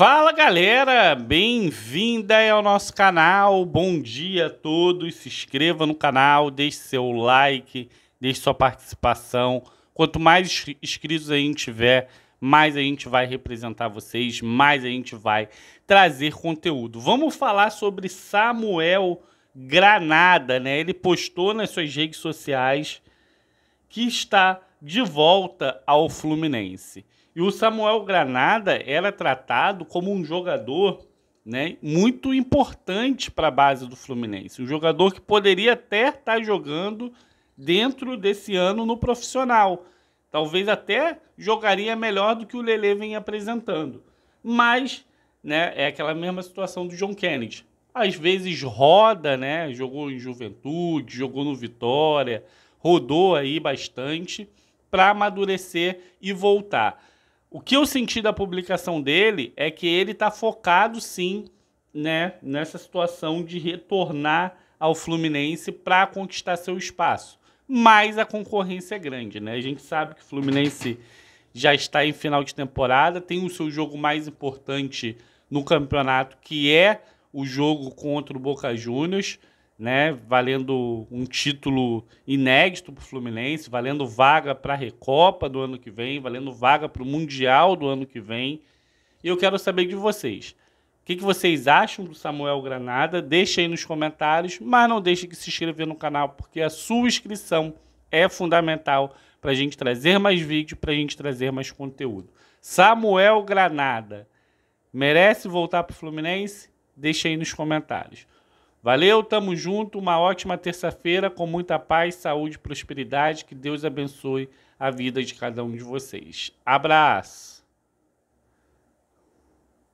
Fala galera, bem-vinda ao nosso canal, bom dia a todos, se inscreva no canal, deixe seu like, deixe sua participação, quanto mais inscritos a gente tiver, mais a gente vai representar vocês, mais a gente vai trazer conteúdo. Vamos falar sobre Samuel Granada, né? Ele postou nas suas redes sociais que está de volta ao Fluminense. E o Samuel Granada era é tratado como um jogador né, muito importante para a base do Fluminense. Um jogador que poderia até estar tá jogando dentro desse ano no profissional. Talvez até jogaria melhor do que o Lele vem apresentando. Mas né, é aquela mesma situação do John Kennedy. Às vezes roda, né, jogou em Juventude, jogou no Vitória, rodou aí bastante para amadurecer e voltar. O que eu senti da publicação dele é que ele está focado sim né, nessa situação de retornar ao Fluminense para conquistar seu espaço. Mas a concorrência é grande, né? A gente sabe que o Fluminense já está em final de temporada, tem o seu jogo mais importante no campeonato, que é o jogo contra o Boca Juniors né, valendo um título inédito para o Fluminense, valendo vaga para a Recopa do ano que vem, valendo vaga para o Mundial do ano que vem. E eu quero saber de vocês. O que, que, vocês acham do Samuel Granada? Deixe aí nos comentários, mas não deixe de se inscrever no canal, porque a sua inscrição é fundamental para a gente trazer mais vídeo, para a gente trazer mais conteúdo. Samuel Granada merece voltar para o Fluminense? Deixe aí nos comentários. Valeu, tamo junto. Uma ótima terça-feira com muita paz, saúde e prosperidade. Que Deus abençoe a vida de cada um de vocês. Abraço!